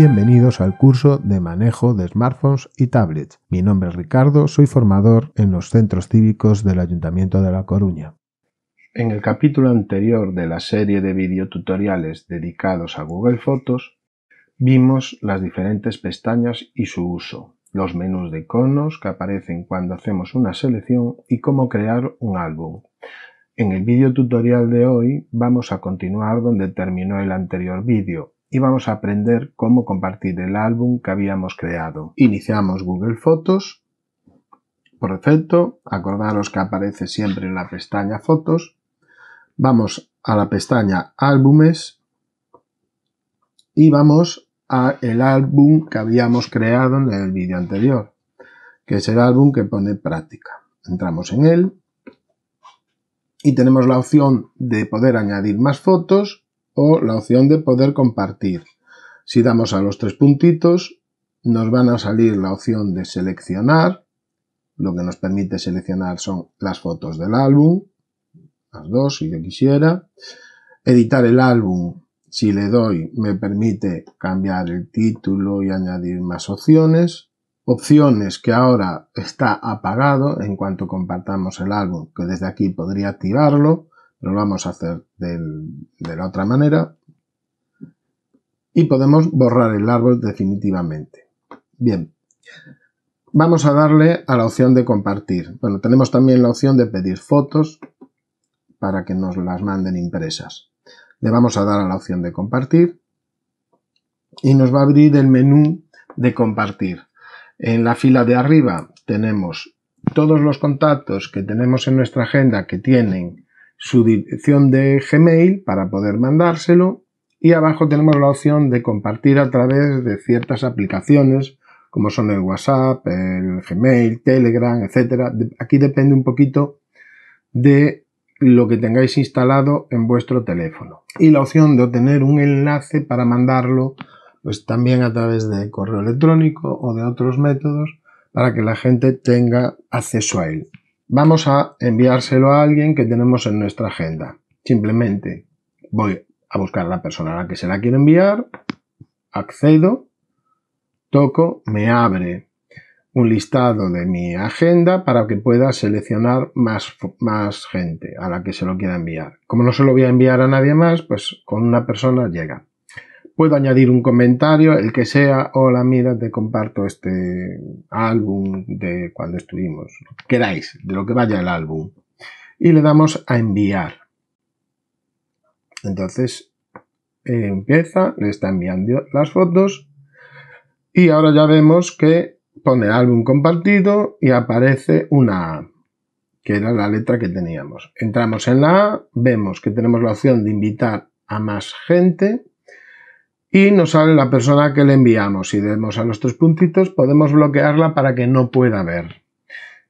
Bienvenidos al curso de manejo de smartphones y tablets. Mi nombre es Ricardo, soy formador en los centros cívicos del Ayuntamiento de La Coruña. En el capítulo anterior de la serie de videotutoriales dedicados a Google Fotos, vimos las diferentes pestañas y su uso, los menús de iconos que aparecen cuando hacemos una selección y cómo crear un álbum. En el video tutorial de hoy vamos a continuar donde terminó el anterior vídeo y vamos a aprender cómo compartir el álbum que habíamos creado. Iniciamos Google Fotos. Por defecto, acordaros que aparece siempre en la pestaña Fotos. Vamos a la pestaña Álbumes y vamos a el álbum que habíamos creado en el vídeo anterior, que es el álbum que pone práctica. Entramos en él y tenemos la opción de poder añadir más fotos o la opción de poder compartir. Si damos a los tres puntitos, nos van a salir la opción de seleccionar. Lo que nos permite seleccionar son las fotos del álbum, las dos si yo quisiera. Editar el álbum, si le doy, me permite cambiar el título y añadir más opciones. Opciones que ahora está apagado en cuanto compartamos el álbum, que desde aquí podría activarlo. Lo vamos a hacer de la otra manera. Y podemos borrar el árbol definitivamente. Bien. Vamos a darle a la opción de compartir. Bueno, tenemos también la opción de pedir fotos para que nos las manden impresas. Le vamos a dar a la opción de compartir y nos va a abrir el menú de compartir. En la fila de arriba tenemos todos los contactos que tenemos en nuestra agenda que tienen su dirección de Gmail para poder mandárselo y abajo tenemos la opción de compartir a través de ciertas aplicaciones como son el WhatsApp, el Gmail, Telegram, etcétera. Aquí depende un poquito de lo que tengáis instalado en vuestro teléfono. Y la opción de obtener un enlace para mandarlo pues también a través de correo electrónico o de otros métodos para que la gente tenga acceso a él. Vamos a enviárselo a alguien que tenemos en nuestra agenda. Simplemente voy a buscar a la persona a la que se la quiero enviar, accedo, toco, me abre un listado de mi agenda para que pueda seleccionar más, más gente a la que se lo quiera enviar. Como no se lo voy a enviar a nadie más, pues con una persona llega puedo añadir un comentario, el que sea, hola, mira, te comparto este álbum de cuando estuvimos, queráis, de lo que vaya el álbum. Y le damos a enviar. Entonces, empieza, le está enviando las fotos y ahora ya vemos que pone álbum compartido y aparece una A, que era la letra que teníamos. Entramos en la A, vemos que tenemos la opción de invitar a más gente y nos sale la persona que le enviamos. Si demos a los tres puntitos podemos bloquearla para que no pueda ver.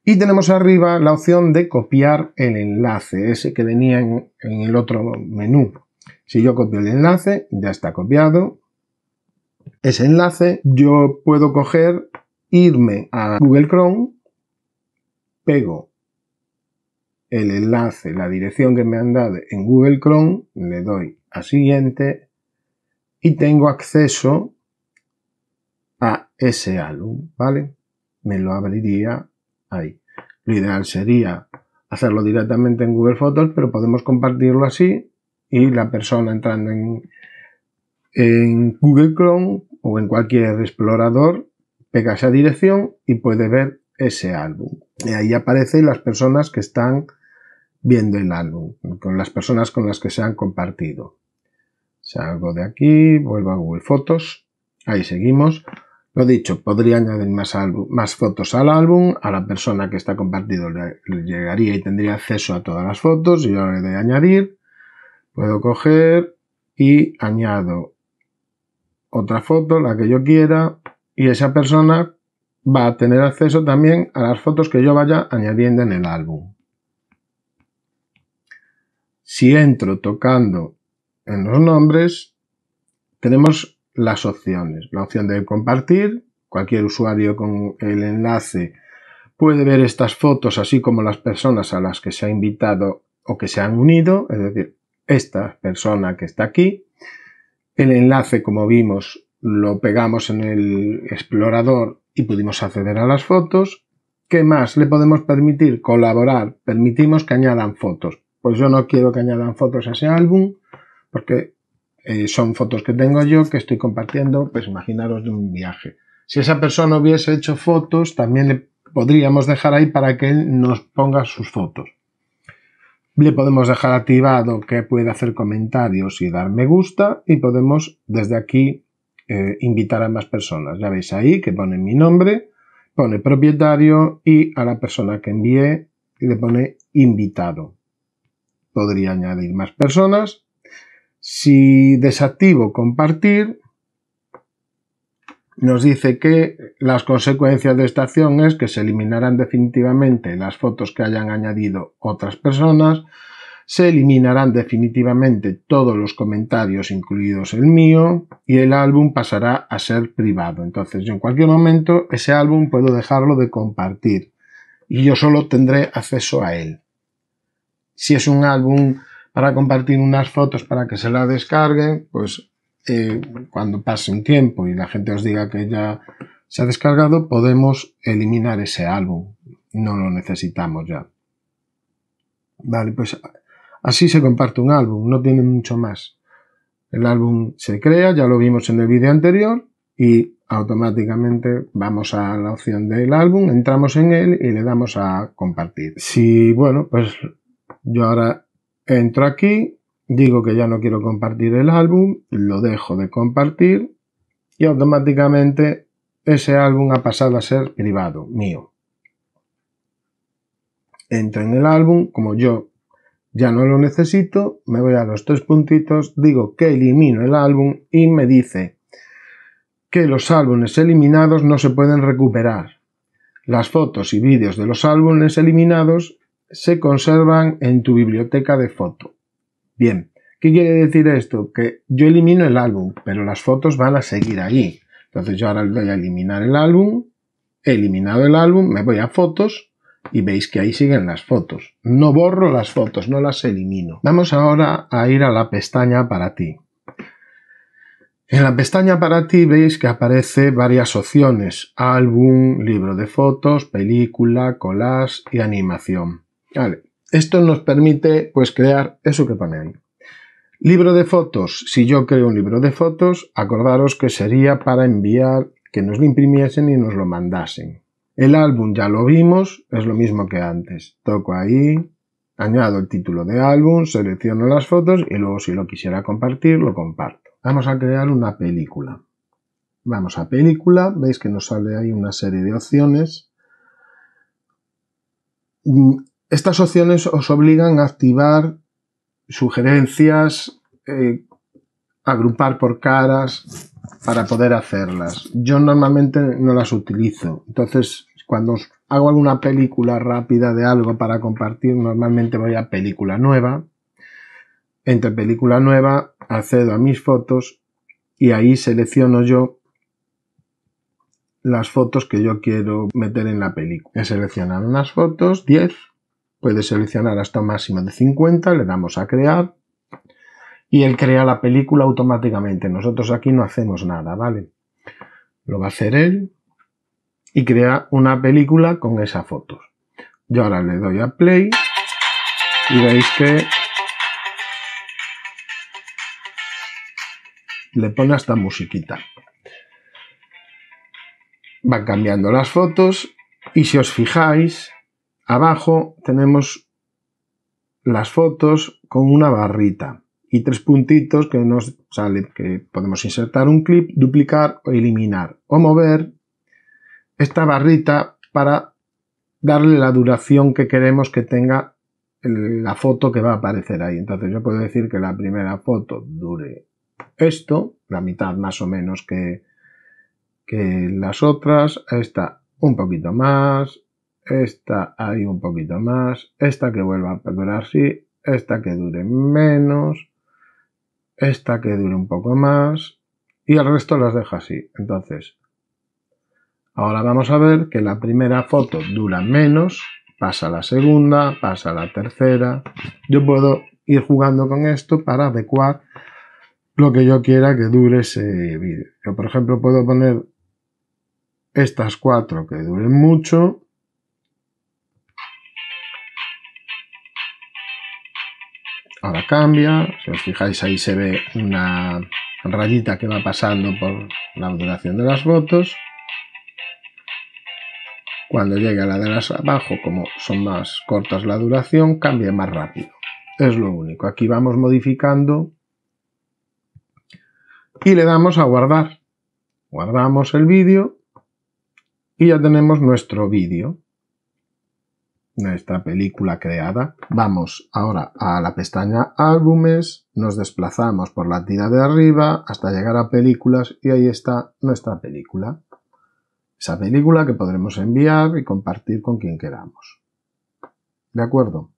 Y tenemos arriba la opción de copiar el enlace, ese que venía en, en el otro menú. Si yo copio el enlace, ya está copiado. Ese enlace yo puedo coger, irme a Google Chrome, pego el enlace, la dirección que me han dado en Google Chrome, le doy a siguiente y tengo acceso a ese álbum, ¿vale? Me lo abriría ahí. Lo ideal sería hacerlo directamente en Google Fotos, pero podemos compartirlo así y la persona entrando en, en Google Chrome o en cualquier explorador pega esa dirección y puede ver ese álbum. Y ahí aparecen las personas que están viendo el álbum, con las personas con las que se han compartido. Salgo de aquí, vuelvo a Google Fotos. Ahí seguimos. Lo dicho, podría añadir más, fotos al álbum, a la persona que está compartido le, llegaría y tendría acceso a todas las fotos, y yo le doy añadir, puedo coger y añado otra foto, la que yo quiera, y esa persona va a tener acceso también a las fotos que yo vaya añadiendo en el álbum. Si entro tocando en los nombres tenemos las opciones. La opción de compartir, cualquier usuario con el enlace puede ver estas fotos así como las personas a las que se ha invitado o que se han unido, es decir, esta persona que está aquí. El enlace, como vimos, lo pegamos en el explorador y pudimos acceder a las fotos. ¿Qué más le podemos permitir? Colaborar. Permitimos que añadan fotos. Pues yo no quiero que añadan fotos a ese álbum, porque eh, son fotos que tengo yo que estoy compartiendo, pues imaginaros de un viaje. Si esa persona hubiese hecho fotos, también le podríamos dejar ahí para que él nos ponga sus fotos. Le podemos dejar activado que puede hacer comentarios y dar me gusta y podemos desde aquí eh, invitar a más personas. Ya veis ahí que pone mi nombre, pone propietario y a la persona que envié le pone invitado. Podría añadir más personas si desactivo compartir, nos dice que las consecuencias de esta acción es que se eliminarán definitivamente las fotos que hayan añadido otras personas, se eliminarán definitivamente todos los comentarios incluidos el mío y el álbum pasará a ser privado. Entonces yo en cualquier momento ese álbum puedo dejarlo de compartir y yo solo tendré acceso a él. Si es un álbum para compartir unas fotos para que se la descarguen, pues eh, cuando pase un tiempo y la gente os diga que ya se ha descargado, podemos eliminar ese álbum. No lo necesitamos ya. Vale, pues así se comparte un álbum, no tiene mucho más. El álbum se crea, ya lo vimos en el vídeo anterior, y automáticamente vamos a la opción del álbum, entramos en él y le damos a compartir. Si, bueno, pues yo ahora Entro aquí, digo que ya no quiero compartir el álbum, lo dejo de compartir y automáticamente ese álbum ha pasado a ser privado, mío. Entro en el álbum, como yo ya no lo necesito, me voy a los tres puntitos, digo que elimino el álbum y me dice que los álbumes eliminados no se pueden recuperar. Las fotos y vídeos de los álbumes eliminados se conservan en tu biblioteca de fotos. Bien, ¿qué quiere decir esto? Que yo elimino el álbum, pero las fotos van a seguir allí. Entonces yo ahora voy a eliminar el álbum, he eliminado el álbum, me voy a fotos y veis que ahí siguen las fotos. No borro las fotos, no las elimino. Vamos ahora a ir a la pestaña para ti. En la pestaña para ti veis que aparece varias opciones, álbum, libro de fotos, película, collage y animación. Vale. Esto nos permite pues crear eso que pone ahí. Libro de fotos. Si yo creo un libro de fotos, acordaros que sería para enviar, que nos lo imprimiesen y nos lo mandasen. El álbum ya lo vimos, es lo mismo que antes. Toco ahí, añado el título de álbum, selecciono las fotos y luego si lo quisiera compartir, lo comparto. Vamos a crear una película. Vamos a película, veis que nos sale ahí una serie de opciones estas opciones os obligan a activar sugerencias, eh, agrupar por caras para poder hacerlas. Yo normalmente no las utilizo. Entonces, cuando hago alguna película rápida de algo para compartir, normalmente voy a película nueva. Entre película nueva, accedo a mis fotos y ahí selecciono yo las fotos que yo quiero meter en la película. He seleccionado unas fotos, 10, puede seleccionar hasta un máximo de 50, le damos a crear y él crea la película automáticamente. Nosotros aquí no hacemos nada, ¿vale? Lo va a hacer él y crea una película con esas fotos. Yo ahora le doy a play y veis que le pone hasta musiquita. Van cambiando las fotos y si os fijáis, Abajo tenemos las fotos con una barrita y tres puntitos que nos sale que podemos insertar un clip, duplicar o eliminar o mover esta barrita para darle la duración que queremos que tenga la foto que va a aparecer ahí. Entonces yo puedo decir que la primera foto dure esto, la mitad más o menos que, que las otras, esta un poquito más, esta hay un poquito más, esta que vuelva a durar así. esta que dure menos, esta que dure un poco más y el resto las deja así. Entonces, ahora vamos a ver que la primera foto dura menos, pasa la segunda, pasa la tercera. Yo puedo ir jugando con esto para adecuar lo que yo quiera que dure ese vídeo. Yo, por ejemplo, puedo poner estas cuatro que duren mucho ahora cambia, si os fijáis ahí se ve una rayita que va pasando por la duración de las fotos. Cuando llegue a la de las abajo, como son más cortas la duración, cambia más rápido. Es lo único. Aquí vamos modificando y le damos a guardar. Guardamos el vídeo y ya tenemos nuestro vídeo nuestra película creada. Vamos ahora a la pestaña álbumes, nos desplazamos por la tira de arriba hasta llegar a películas y ahí está nuestra película. Esa película que podremos enviar y compartir con quien queramos. ¿De acuerdo?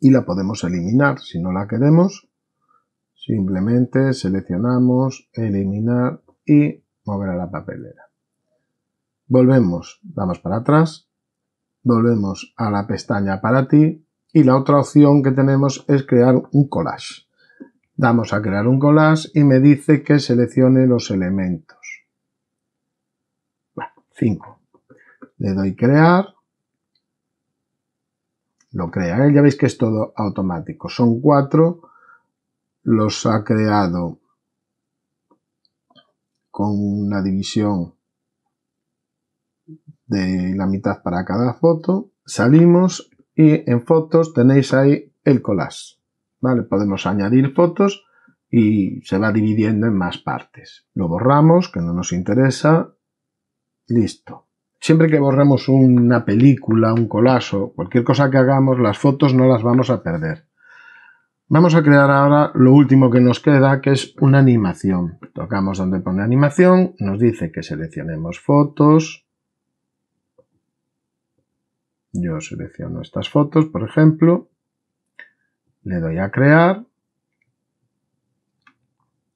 Y la podemos eliminar si no la queremos. Simplemente seleccionamos eliminar y mover a la papelera. Volvemos, Vamos para atrás volvemos a la pestaña para ti y la otra opción que tenemos es crear un collage. Damos a crear un collage y me dice que seleccione los elementos. 5. cinco. Le doy crear. Lo crea. Ya veis que es todo automático. Son cuatro. Los ha creado con una división de la mitad para cada foto, salimos y en fotos tenéis ahí el colas ¿vale? Podemos añadir fotos y se va dividiendo en más partes. Lo borramos, que no nos interesa. Listo. Siempre que borremos una película, un colaso, o cualquier cosa que hagamos, las fotos no las vamos a perder. Vamos a crear ahora lo último que nos queda, que es una animación. Tocamos donde pone animación, nos dice que seleccionemos fotos, yo selecciono estas fotos, por ejemplo, le doy a crear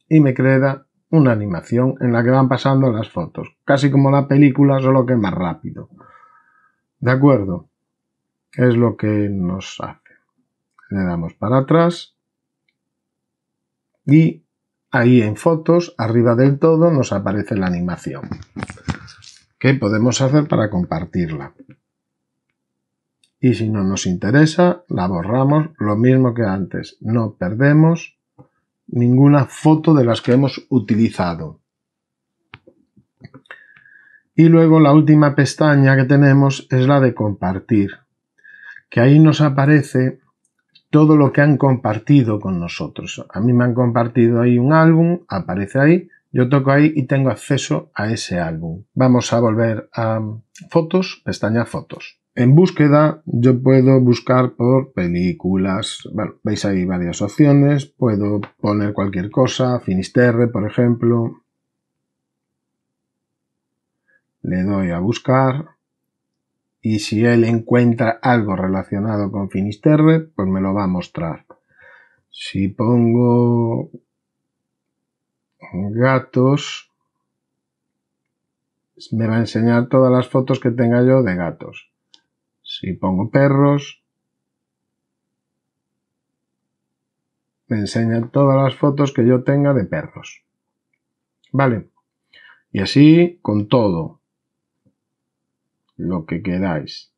y me crea una animación en la que van pasando las fotos, casi como la película, solo que más rápido. ¿De acuerdo? Es lo que nos hace. Le damos para atrás y ahí en fotos, arriba del todo, nos aparece la animación. ¿Qué podemos hacer para compartirla? y si no nos interesa, la borramos lo mismo que antes. No perdemos ninguna foto de las que hemos utilizado. Y luego la última pestaña que tenemos es la de compartir, que ahí nos aparece todo lo que han compartido con nosotros. A mí me han compartido ahí un álbum, aparece ahí, yo toco ahí y tengo acceso a ese álbum. Vamos a volver a fotos, pestaña fotos. En búsqueda yo puedo buscar por películas, bueno, veis ahí varias opciones, puedo poner cualquier cosa, Finisterre por ejemplo, le doy a buscar y si él encuentra algo relacionado con Finisterre, pues me lo va a mostrar. Si pongo gatos, me va a enseñar todas las fotos que tenga yo de gatos. Si pongo perros, me enseña todas las fotos que yo tenga de perros. Vale. Y así con todo. Lo que queráis.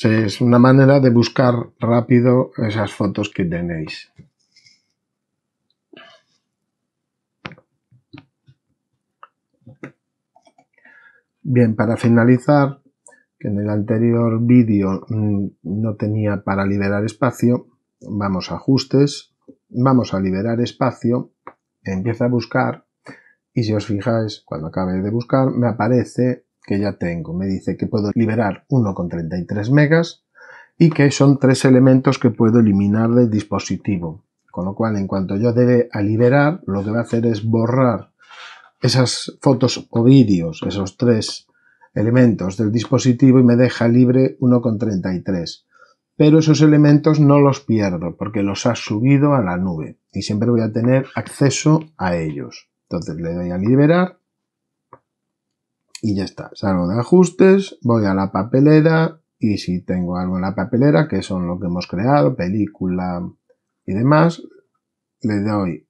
Es una manera de buscar rápido esas fotos que tenéis. Bien, para finalizar, que en el anterior vídeo mm, no tenía para liberar espacio, vamos a ajustes, vamos a liberar espacio, empieza a buscar y si os fijáis, cuando acabe de buscar, me aparece que ya tengo, me dice que puedo liberar 1,33 megas y que son tres elementos que puedo eliminar del dispositivo. Con lo cual, en cuanto yo debe a liberar, lo que va a hacer es borrar esas fotos o vídeos, esos tres elementos del dispositivo y me deja libre 1,33. Pero esos elementos no los pierdo porque los ha subido a la nube y siempre voy a tener acceso a ellos. Entonces le doy a liberar y ya está. Salgo de ajustes, voy a la papelera y si tengo algo en la papelera, que son lo que hemos creado, película y demás, le doy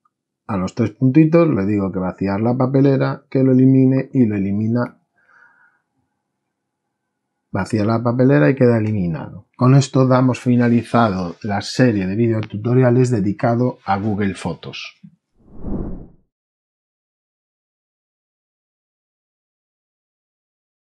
a los tres puntitos, le digo que vaciar la papelera, que lo elimine y lo elimina vacía la papelera y queda eliminado. Con esto damos finalizado la serie de videotutoriales dedicado a Google Fotos.